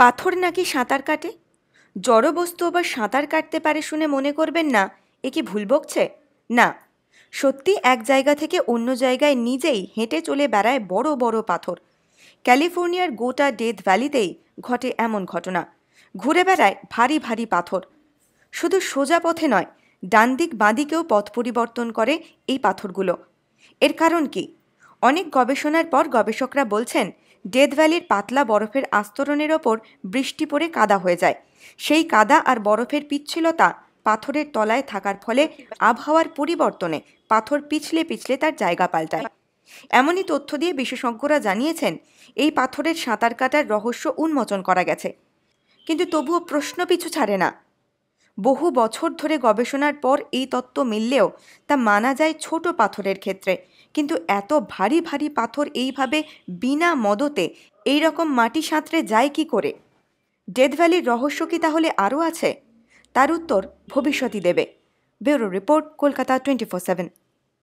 পাথর নাকি সাঁতার কাটে জড়বস্তু আবার সাঁতার কাটতে পারে শুনে মনে করবেন না এ কি ভুল বকছে না সত্যি এক জায়গা থেকে অন্য জায়গায় নিজেই হেঁটে চলে বেড়ায় বড় বড় পাথর ক্যালিফোর্নিয়ার গোটা ডেথ ভ্যালিতেই ঘটে এমন ঘটনা ঘুরে বেড়ায় ভারী ভারী পাথর শুধু সোজা পথে নয় ডান দিক বাঁদিকেও পথ পরিবর্তন করে এই পাথরগুলো এর কারণ কি অনেক গবেষণার পর গবেষকরা বলছেন ডেথ ভ্যালির পাতলা বরফের আস্তরণের ওপর বৃষ্টি পড়ে কাদা হয়ে যায় সেই কাদা আর বরফের পিচ্ছিলতা পাথরের তলায় থাকার ফলে আবহাওয়ার পরিবর্তনে পাথর পিছলে পিছলে তার জায়গা পাল্টায় এমনই তথ্য দিয়ে বিশেষজ্ঞরা জানিয়েছেন এই পাথরের সাঁতার কাটার রহস্য উন্মোচন করা গেছে কিন্তু তবুও প্রশ্ন পিছু ছাড়ে না বহু বছর ধরে গবেষণার পর এই তত্ত্ব মিললেও তা মানা যায় ছোট পাথরের ক্ষেত্রে কিন্তু এত ভারী ভারী পাথর এইভাবে বিনা মদতে এই রকম মাটি সাঁতরে যায় কি করে ডেথ ভ্যালির রহস্য কি তাহলে আরও আছে তার উত্তর ভবিষ্যতই দেবে bureau report Kolkata twenty four seven